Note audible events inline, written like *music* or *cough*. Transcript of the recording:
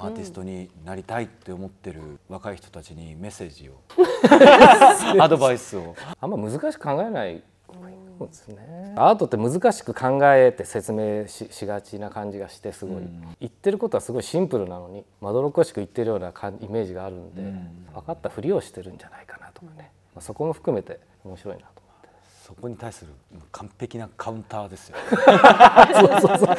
アーティストになりたいって思ってる若い人たちにメッセージを *laughs* アドバイスをあんま難しく考えないそうですね。アートって難しく考えて説明しがちな感じがしてすごい、うん、言ってることはすごいシンプルなのにまどろっこしく言ってるようなイメージがあるんで、うん、分かったふりをしてるんじゃないかなとかね、まあ、そこも含めて面白いなと思ってそこに対する完璧なカウンターですよ、ね、*laughs* そうそうそう